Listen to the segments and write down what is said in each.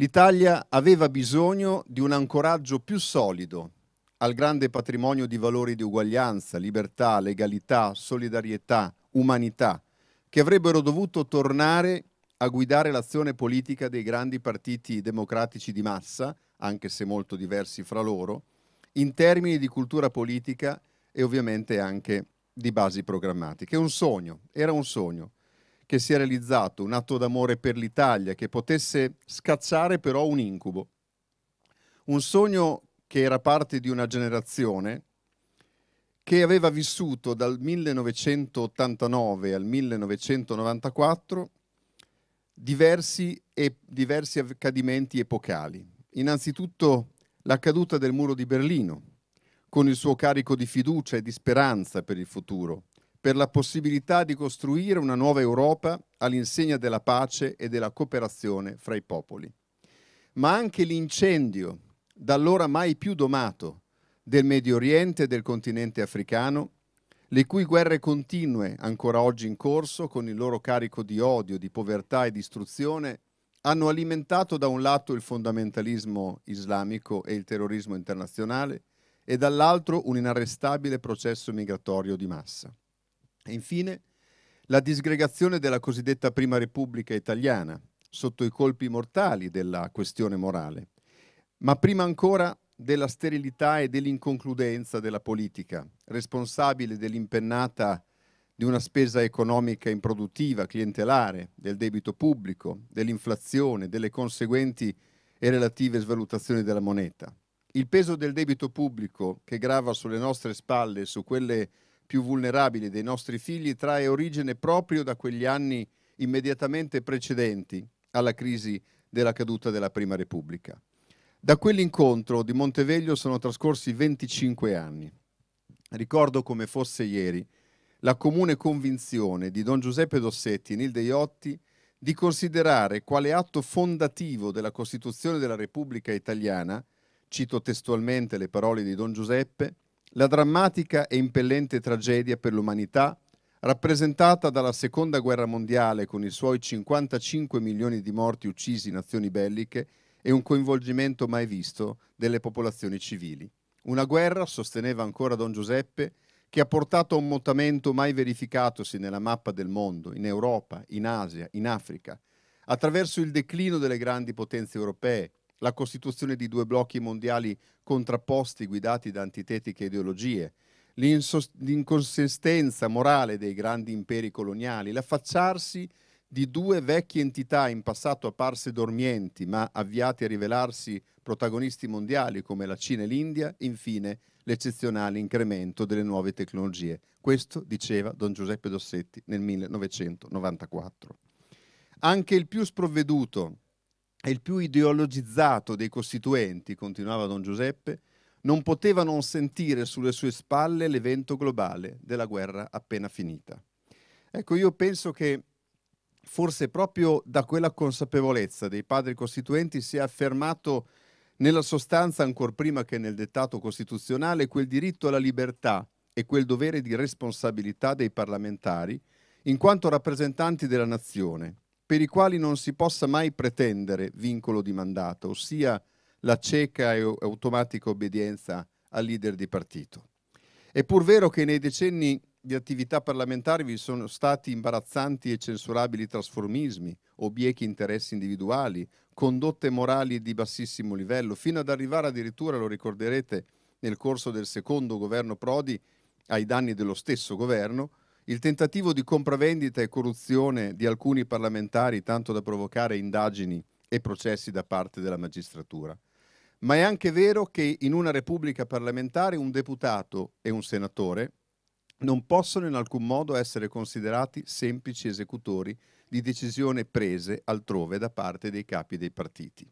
L'Italia aveva bisogno di un ancoraggio più solido al grande patrimonio di valori di uguaglianza, libertà, legalità, solidarietà, umanità, che avrebbero dovuto tornare a guidare l'azione politica dei grandi partiti democratici di massa, anche se molto diversi fra loro, in termini di cultura politica e ovviamente anche di basi programmatiche. un sogno, era un sogno che si è realizzato un atto d'amore per l'Italia, che potesse scacciare però un incubo. Un sogno che era parte di una generazione che aveva vissuto dal 1989 al 1994 diversi, e, diversi accadimenti epocali. Innanzitutto la caduta del muro di Berlino, con il suo carico di fiducia e di speranza per il futuro, per la possibilità di costruire una nuova Europa all'insegna della pace e della cooperazione fra i popoli. Ma anche l'incendio, da allora mai più domato, del Medio Oriente e del continente africano, le cui guerre continue, ancora oggi in corso, con il loro carico di odio, di povertà e distruzione, hanno alimentato da un lato il fondamentalismo islamico e il terrorismo internazionale e dall'altro un inarrestabile processo migratorio di massa. E infine la disgregazione della cosiddetta Prima Repubblica italiana, sotto i colpi mortali della questione morale, ma prima ancora della sterilità e dell'inconcludenza della politica, responsabile dell'impennata di una spesa economica improduttiva, clientelare, del debito pubblico, dell'inflazione, delle conseguenti e relative svalutazioni della moneta. Il peso del debito pubblico che grava sulle nostre spalle e su quelle più vulnerabili dei nostri figli trae origine proprio da quegli anni immediatamente precedenti alla crisi della caduta della Prima Repubblica. Da quell'incontro di Monteveglio sono trascorsi 25 anni. Ricordo come fosse ieri la comune convinzione di Don Giuseppe Dossetti e Nilde Iotti di considerare quale atto fondativo della Costituzione della Repubblica italiana, cito testualmente le parole di Don Giuseppe, la drammatica e impellente tragedia per l'umanità rappresentata dalla Seconda Guerra Mondiale con i suoi 55 milioni di morti uccisi in azioni belliche e un coinvolgimento mai visto delle popolazioni civili. Una guerra, sosteneva ancora Don Giuseppe, che ha portato a un mutamento mai verificatosi nella mappa del mondo, in Europa, in Asia, in Africa, attraverso il declino delle grandi potenze europee, la costituzione di due blocchi mondiali contrapposti guidati da antitetiche ideologie, l'inconsistenza morale dei grandi imperi coloniali, l'affacciarsi di due vecchie entità in passato apparse dormienti ma avviate a rivelarsi protagonisti mondiali come la Cina e l'India, infine l'eccezionale incremento delle nuove tecnologie. Questo diceva Don Giuseppe Dossetti nel 1994. Anche il più sprovveduto e il più ideologizzato dei costituenti, continuava Don Giuseppe, non poteva non sentire sulle sue spalle l'evento globale della guerra appena finita. Ecco, io penso che forse proprio da quella consapevolezza dei padri costituenti si è affermato nella sostanza, ancor prima che nel dettato costituzionale, quel diritto alla libertà e quel dovere di responsabilità dei parlamentari in quanto rappresentanti della nazione, per i quali non si possa mai pretendere vincolo di mandato, ossia la cieca e automatica obbedienza al leader di partito. È pur vero che nei decenni di attività parlamentare vi sono stati imbarazzanti e censurabili trasformismi, obiechi interessi individuali, condotte morali di bassissimo livello, fino ad arrivare addirittura, lo ricorderete, nel corso del secondo governo Prodi, ai danni dello stesso governo, il tentativo di compravendita e corruzione di alcuni parlamentari tanto da provocare indagini e processi da parte della magistratura. Ma è anche vero che in una repubblica parlamentare un deputato e un senatore non possono in alcun modo essere considerati semplici esecutori di decisioni prese altrove da parte dei capi dei partiti.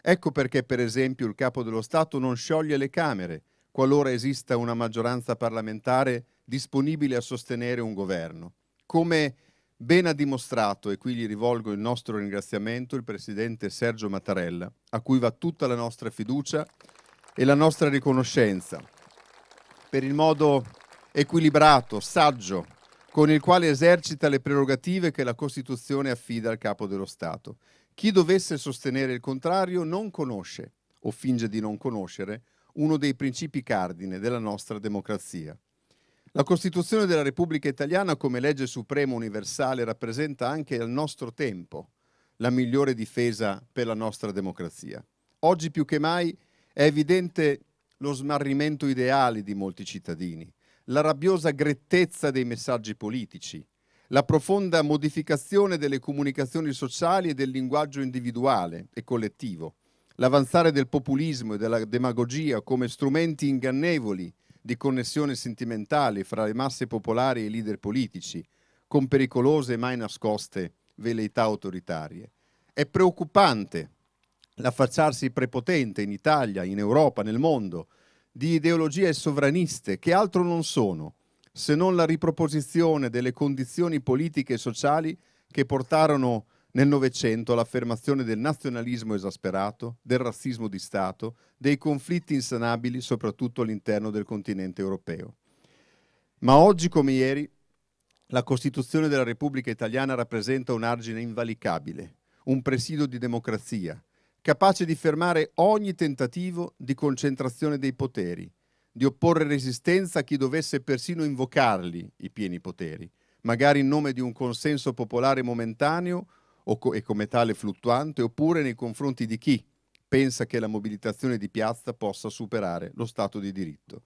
Ecco perché, per esempio, il capo dello Stato non scioglie le Camere qualora esista una maggioranza parlamentare disponibile a sostenere un governo. Come ben ha dimostrato, e qui gli rivolgo il nostro ringraziamento, il Presidente Sergio Mattarella, a cui va tutta la nostra fiducia e la nostra riconoscenza per il modo equilibrato, saggio, con il quale esercita le prerogative che la Costituzione affida al Capo dello Stato. Chi dovesse sostenere il contrario non conosce, o finge di non conoscere, uno dei principi cardine della nostra democrazia, la Costituzione della Repubblica Italiana come legge suprema universale rappresenta anche al nostro tempo la migliore difesa per la nostra democrazia. Oggi più che mai è evidente lo smarrimento ideale di molti cittadini, la rabbiosa grettezza dei messaggi politici, la profonda modificazione delle comunicazioni sociali e del linguaggio individuale e collettivo, l'avanzare del populismo e della demagogia come strumenti ingannevoli di connessione sentimentale fra le masse popolari e i leader politici, con pericolose e mai nascoste veleità autoritarie. È preoccupante l'affacciarsi prepotente in Italia, in Europa, nel mondo, di ideologie sovraniste che altro non sono se non la riproposizione delle condizioni politiche e sociali che portarono nel Novecento l'affermazione del nazionalismo esasperato, del razzismo di Stato, dei conflitti insanabili soprattutto all'interno del continente europeo. Ma oggi come ieri la Costituzione della Repubblica Italiana rappresenta un argine invalicabile, un presidio di democrazia, capace di fermare ogni tentativo di concentrazione dei poteri, di opporre resistenza a chi dovesse persino invocarli i pieni poteri, magari in nome di un consenso popolare momentaneo co- e come tale fluttuante oppure nei confronti di chi pensa che la mobilitazione di piazza possa superare lo Stato di diritto.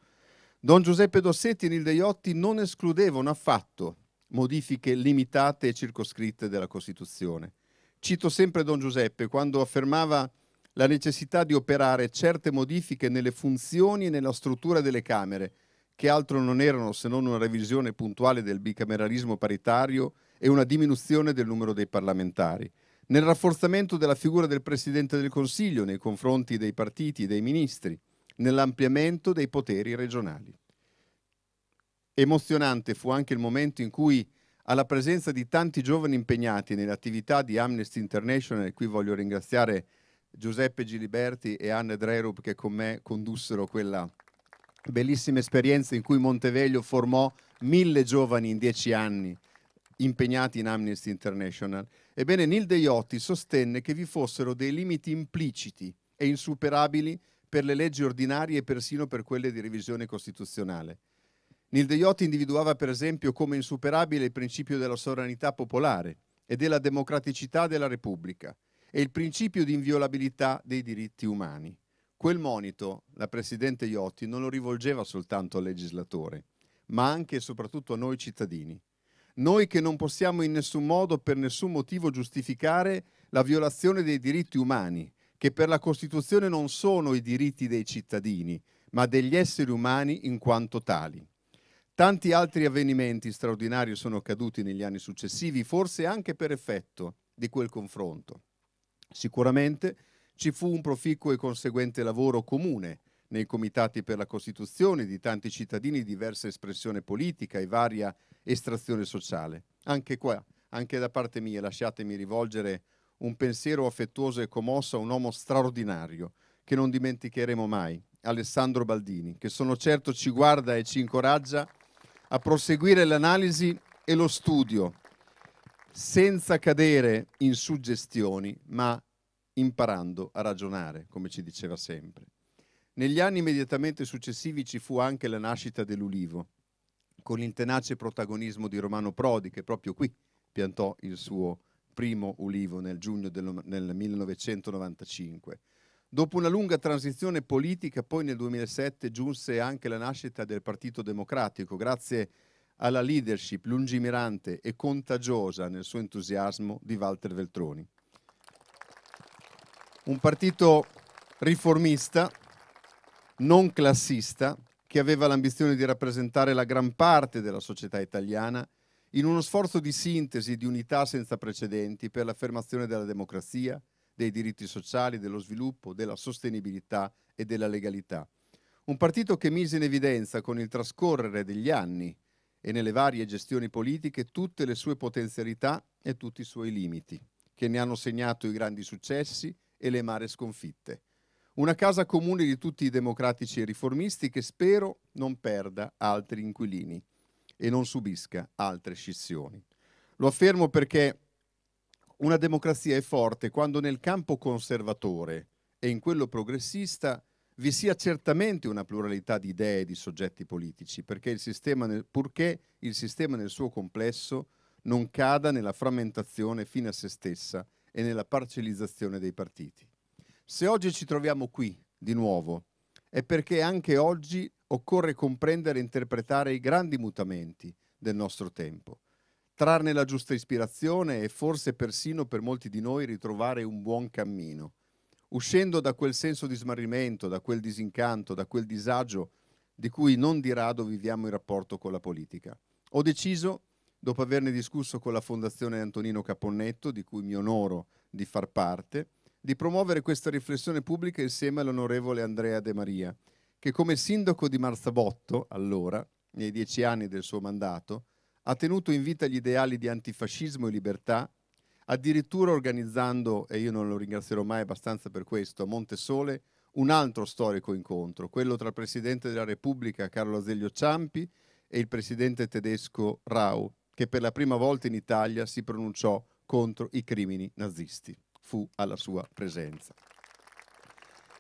Don Giuseppe Dossetti e Nilde Iotti non escludevano affatto modifiche limitate e circoscritte della Costituzione. Cito sempre Don Giuseppe quando affermava la necessità di operare certe modifiche nelle funzioni e nella struttura delle Camere, che altro non erano se non una revisione puntuale del bicameralismo paritario e una diminuzione del numero dei parlamentari, nel rafforzamento della figura del Presidente del Consiglio nei confronti dei partiti e dei ministri, nell'ampliamento dei poteri regionali. Emozionante fu anche il momento in cui, alla presenza di tanti giovani impegnati nelle attività di Amnesty International, e qui voglio ringraziare Giuseppe Giliberti e Anne Drerup che con me condussero quella bellissima esperienza in cui Monteveglio formò mille giovani in dieci anni impegnati in Amnesty International. Ebbene, Neil Deiotti sostenne che vi fossero dei limiti impliciti e insuperabili per le leggi ordinarie e persino per quelle di revisione costituzionale. Neil Deiotti individuava per esempio come insuperabile il principio della sovranità popolare e della democraticità della Repubblica e il principio di inviolabilità dei diritti umani. Quel monito, la Presidente Iotti, non lo rivolgeva soltanto al legislatore, ma anche e soprattutto a noi cittadini. Noi che non possiamo in nessun modo, per nessun motivo, giustificare la violazione dei diritti umani, che per la Costituzione non sono i diritti dei cittadini, ma degli esseri umani in quanto tali. Tanti altri avvenimenti straordinari sono accaduti negli anni successivi, forse anche per effetto di quel confronto. Sicuramente ci fu un proficuo e conseguente lavoro comune nei comitati per la Costituzione di tanti cittadini di diversa espressione politica e varia estrazione sociale. Anche qua, anche da parte mia, lasciatemi rivolgere un pensiero affettuoso e commosso a un uomo straordinario che non dimenticheremo mai, Alessandro Baldini, che sono certo ci guarda e ci incoraggia a proseguire l'analisi e lo studio senza cadere in suggestioni, ma imparando a ragionare, come ci diceva sempre. Negli anni immediatamente successivi ci fu anche la nascita dell'Ulivo, con il tenace protagonismo di Romano Prodi, che proprio qui piantò il suo primo ulivo nel giugno del nel 1995. Dopo una lunga transizione politica, poi nel 2007 giunse anche la nascita del Partito Democratico, grazie alla leadership lungimirante e contagiosa nel suo entusiasmo di Walter Veltroni. Un partito riformista non classista che aveva l'ambizione di rappresentare la gran parte della società italiana in uno sforzo di sintesi e di unità senza precedenti per l'affermazione della democrazia, dei diritti sociali, dello sviluppo, della sostenibilità e della legalità. Un partito che mise in evidenza con il trascorrere degli anni e nelle varie gestioni politiche tutte le sue potenzialità e tutti i suoi limiti, che ne hanno segnato i grandi successi e le mare sconfitte. Una casa comune di tutti i democratici e riformisti che spero non perda altri inquilini e non subisca altre scissioni. Lo affermo perché una democrazia è forte quando nel campo conservatore e in quello progressista vi sia certamente una pluralità di idee e di soggetti politici, perché il sistema nel, purché il sistema nel suo complesso non cada nella frammentazione fine a se stessa e nella parcellizzazione dei partiti. Se oggi ci troviamo qui, di nuovo, è perché anche oggi occorre comprendere e interpretare i grandi mutamenti del nostro tempo, trarne la giusta ispirazione e forse persino per molti di noi ritrovare un buon cammino, uscendo da quel senso di smarrimento, da quel disincanto, da quel disagio di cui non di rado viviamo in rapporto con la politica. Ho deciso, dopo averne discusso con la Fondazione Antonino Caponnetto, di cui mi onoro di far parte, di promuovere questa riflessione pubblica insieme all'onorevole Andrea De Maria, che come sindaco di Marzabotto, allora, nei dieci anni del suo mandato, ha tenuto in vita gli ideali di antifascismo e libertà, addirittura organizzando, e io non lo ringrazierò mai abbastanza per questo, a Montesole un altro storico incontro, quello tra il Presidente della Repubblica Carlo Azeglio Ciampi e il Presidente tedesco Rau, che per la prima volta in Italia si pronunciò contro i crimini nazisti fu alla sua presenza.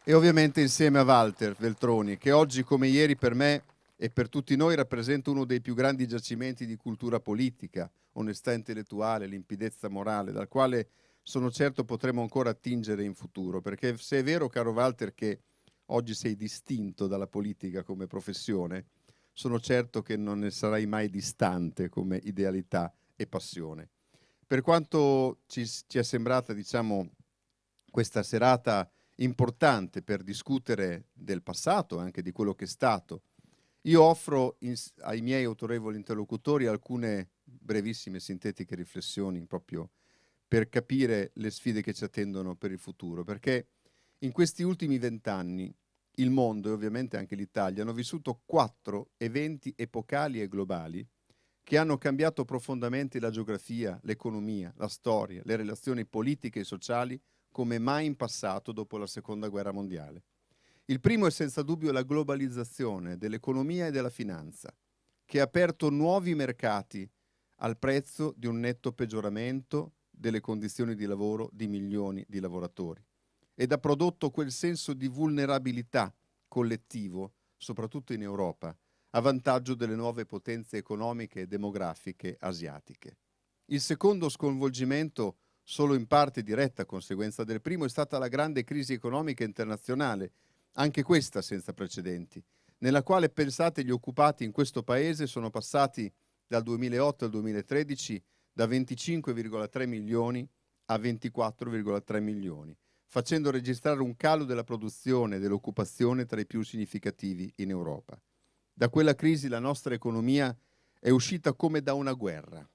E ovviamente insieme a Walter Veltroni, che oggi come ieri per me e per tutti noi rappresenta uno dei più grandi giacimenti di cultura politica, onestà intellettuale, limpidezza morale, dal quale sono certo potremo ancora attingere in futuro, perché se è vero, caro Walter, che oggi sei distinto dalla politica come professione, sono certo che non ne sarai mai distante come idealità e passione. Per quanto ci, ci è sembrata, diciamo, questa serata importante per discutere del passato, anche di quello che è stato, io offro in, ai miei autorevoli interlocutori alcune brevissime, sintetiche riflessioni proprio per capire le sfide che ci attendono per il futuro, perché in questi ultimi vent'anni il mondo e ovviamente anche l'Italia hanno vissuto quattro eventi epocali e globali che hanno cambiato profondamente la geografia, l'economia, la storia, le relazioni politiche e sociali come mai in passato dopo la Seconda Guerra Mondiale. Il primo è senza dubbio la globalizzazione dell'economia e della finanza, che ha aperto nuovi mercati al prezzo di un netto peggioramento delle condizioni di lavoro di milioni di lavoratori ed ha prodotto quel senso di vulnerabilità collettivo, soprattutto in Europa, a vantaggio delle nuove potenze economiche e demografiche asiatiche. Il secondo sconvolgimento, solo in parte diretta conseguenza del primo, è stata la grande crisi economica internazionale, anche questa senza precedenti, nella quale pensate gli occupati in questo paese sono passati dal 2008 al 2013 da 25,3 milioni a 24,3 milioni, facendo registrare un calo della produzione e dell'occupazione tra i più significativi in Europa. Da quella crisi la nostra economia è uscita come da una guerra.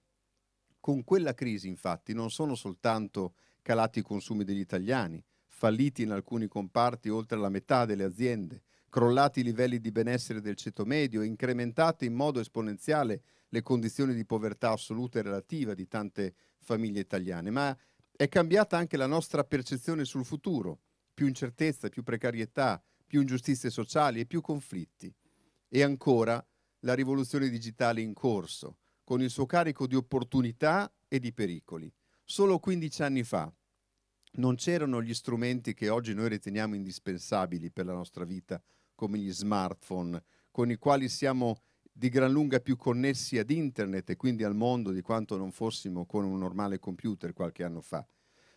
Con quella crisi, infatti, non sono soltanto calati i consumi degli italiani, falliti in alcuni comparti oltre la metà delle aziende, crollati i livelli di benessere del ceto medio, incrementate in modo esponenziale le condizioni di povertà assoluta e relativa di tante famiglie italiane, ma è cambiata anche la nostra percezione sul futuro, più incertezza, più precarietà, più ingiustizie sociali e più conflitti. E ancora la rivoluzione digitale in corso, con il suo carico di opportunità e di pericoli. Solo 15 anni fa non c'erano gli strumenti che oggi noi riteniamo indispensabili per la nostra vita, come gli smartphone, con i quali siamo di gran lunga più connessi ad internet e quindi al mondo di quanto non fossimo con un normale computer qualche anno fa.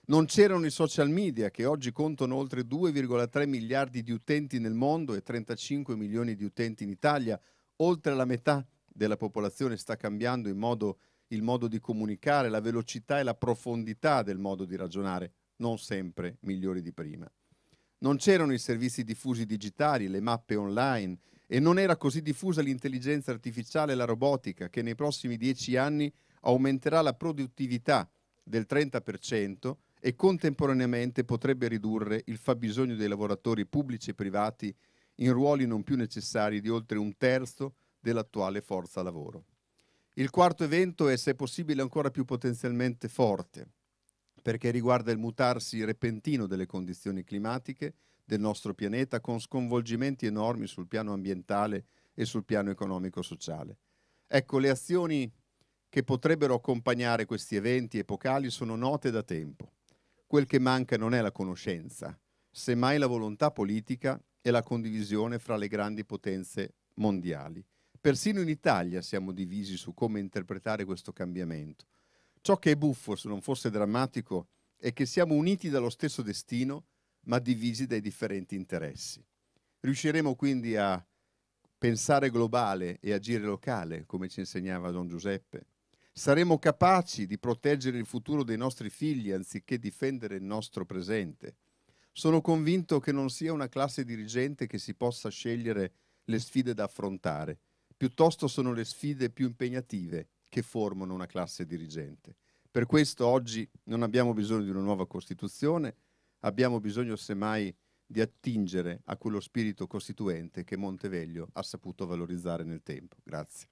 Non c'erano i social media che oggi contano oltre 2,3 miliardi di utenti nel mondo e 35 milioni di utenti in Italia. Oltre la metà della popolazione sta cambiando in modo, il modo di comunicare, la velocità e la profondità del modo di ragionare, non sempre migliori di prima. Non c'erano i servizi diffusi digitali, le mappe online e non era così diffusa l'intelligenza artificiale e la robotica che nei prossimi dieci anni aumenterà la produttività del 30% e contemporaneamente potrebbe ridurre il fabbisogno dei lavoratori pubblici e privati in ruoli non più necessari di oltre un terzo dell'attuale forza lavoro. Il quarto evento è, se possibile, ancora più potenzialmente forte, perché riguarda il mutarsi repentino delle condizioni climatiche del nostro pianeta con sconvolgimenti enormi sul piano ambientale e sul piano economico-sociale. Ecco, le azioni che potrebbero accompagnare questi eventi epocali sono note da tempo. Quel che manca non è la conoscenza, semmai la volontà politica e la condivisione fra le grandi potenze mondiali. Persino in Italia siamo divisi su come interpretare questo cambiamento. Ciò che è buffo, se non fosse drammatico, è che siamo uniti dallo stesso destino, ma divisi dai differenti interessi. Riusciremo quindi a pensare globale e agire locale, come ci insegnava Don Giuseppe? Saremo capaci di proteggere il futuro dei nostri figli anziché difendere il nostro presente. Sono convinto che non sia una classe dirigente che si possa scegliere le sfide da affrontare, piuttosto sono le sfide più impegnative che formano una classe dirigente. Per questo oggi non abbiamo bisogno di una nuova Costituzione, abbiamo bisogno semmai di attingere a quello spirito costituente che Monteveglio ha saputo valorizzare nel tempo. Grazie.